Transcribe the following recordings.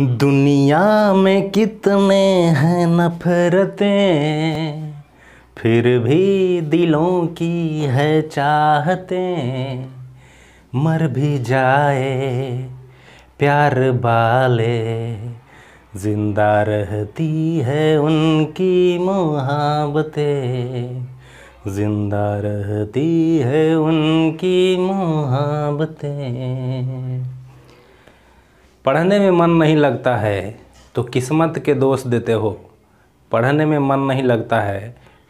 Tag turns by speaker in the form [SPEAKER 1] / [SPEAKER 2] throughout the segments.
[SPEAKER 1] दुनिया में कितने हैं नफरतें फिर भी दिलों की है चाहते मर भी जाए प्यार बाले जिंदा रहती है उनकी मुहाबतें जिंदा रहती है उनकी मुहाबतें
[SPEAKER 2] पढ़ने में मन नहीं लगता है तो किस्मत के दोष देते हो पढ़ने में मन नहीं लगता है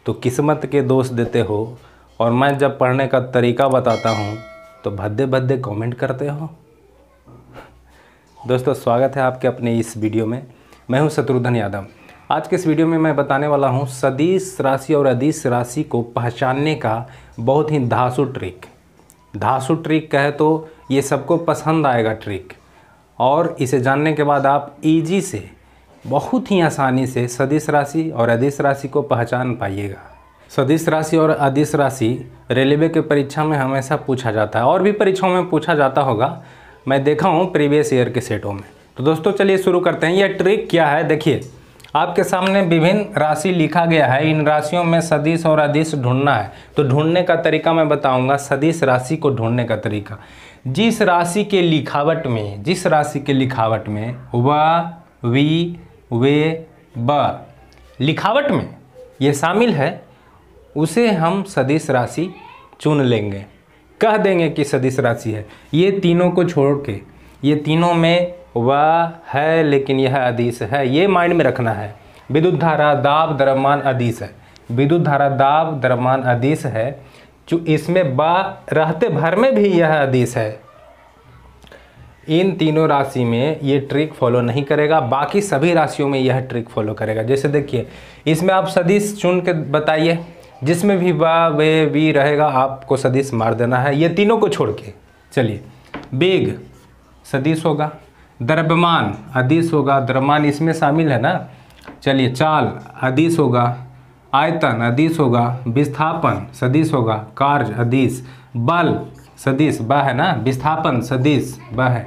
[SPEAKER 2] तो किस्मत के दोष देते हो और मैं जब पढ़ने का तरीका बताता हूँ तो भद्दे भद्दे कमेंट करते हो दोस्तों स्वागत है आपके अपने इस वीडियो में मैं हूँ शत्रुघ्न यादव आज के इस वीडियो में मैं बताने वाला हूँ सदीश राशि और अदिश राशि को पहचानने का बहुत ही धासु ट्रिक धासु ट्रिक कहे तो ये सबको पसंद आएगा ट्रिक और इसे जानने के बाद आप इजी e से बहुत ही आसानी से सदिश राशि और अधिस राशि को पहचान पाइएगा सदिश राशि और अधिस राशि रेलवे के परीक्षा में हमेशा पूछा जाता है और भी परीक्षाओं में पूछा जाता होगा मैं देखा हूँ प्रीवियस ईयर के सेटों में तो दोस्तों चलिए शुरू करते हैं यह ट्रिक क्या है देखिए आपके सामने विभिन्न राशि लिखा गया है इन राशियों में सदिश और अधिश ढूंढना है तो ढूंढने का तरीका मैं बताऊंगा सदिश राशि को ढूंढने का तरीका जिस राशि के लिखावट में जिस राशि के लिखावट में व वी वे ब लिखावट में ये शामिल है उसे हम सदिश राशि चुन लेंगे कह देंगे कि सदिश राशि है ये तीनों को छोड़ के ये तीनों में वह है लेकिन यह अदीस है ये माइंड में रखना है विद्युत धारा दाब दरमान अधिस है विद्युत धारा दाब दरमान अधिस है जो इसमें बा रहते भर में भी यह अदीस है इन तीनों राशि में ये ट्रिक फॉलो नहीं करेगा बाकी सभी राशियों में यह ट्रिक फॉलो करेगा जैसे देखिए इसमें आप सदीश चुन के बताइए जिसमें भी वा वे वी रहेगा आपको सदीश मार देना है ये तीनों को छोड़ के चलिए बेग सदीश होगा द्रव्यमान अधिस होगा द्रव्यमान इसमें शामिल है ना चलिए चाल अधिस होगा आयतन अधिस होगा विस्थापन सदिश होगा कार्य अधिस बल सदिश ब है ना विस्थापन सदिश ब है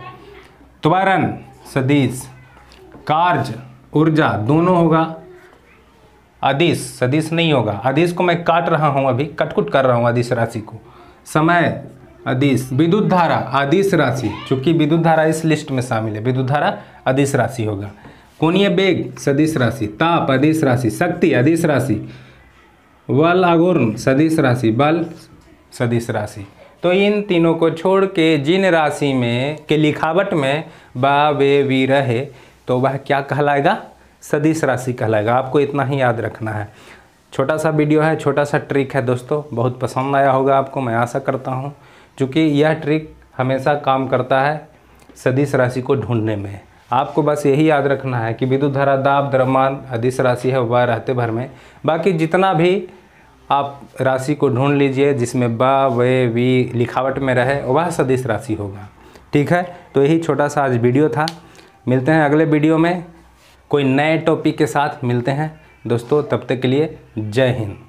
[SPEAKER 2] त्वरण सदिश कार्य ऊर्जा दोनों होगा अधिस सदिश नहीं होगा अधिस को मैं काट रहा हूँ अभी कटकुट कर रहा हूँ अधिस राशि को समय अधिस विद्युत धारा आदिश राशि चूंकि विद्युत धारा इस लिस्ट में शामिल है विद्युत धारा अधिस राशि होगा कोणीय बेग सदिश राशि ताप अधिस राशि शक्ति अधिस राशि बल अगुर्ण सदिश राशि बल सदिश राशि तो इन तीनों को छोड़ के जिन राशि में के लिखावट में बा वे वी रहे तो वह क्या कहलाएगा सदिश राशि कहलाएगा आपको इतना ही याद रखना है छोटा सा वीडियो है छोटा सा ट्रिक है दोस्तों बहुत पसंद आया होगा आपको मैं आशा करता हूँ क्योंकि यह ट्रिक हमेशा काम करता है सदिश राशि को ढूंढने में आपको बस यही याद रखना है कि विद्युत धारा दाब द्रमान अधिस राशि है वह रहते भर में बाकी जितना भी आप राशि को ढूंढ लीजिए जिसमें ब वे वी लिखावट में रहे वह सदिश राशि होगा ठीक है तो यही छोटा सा आज वीडियो था मिलते हैं अगले वीडियो में कोई नए टॉपिक के साथ मिलते हैं दोस्तों तब तक के लिए जय हिंद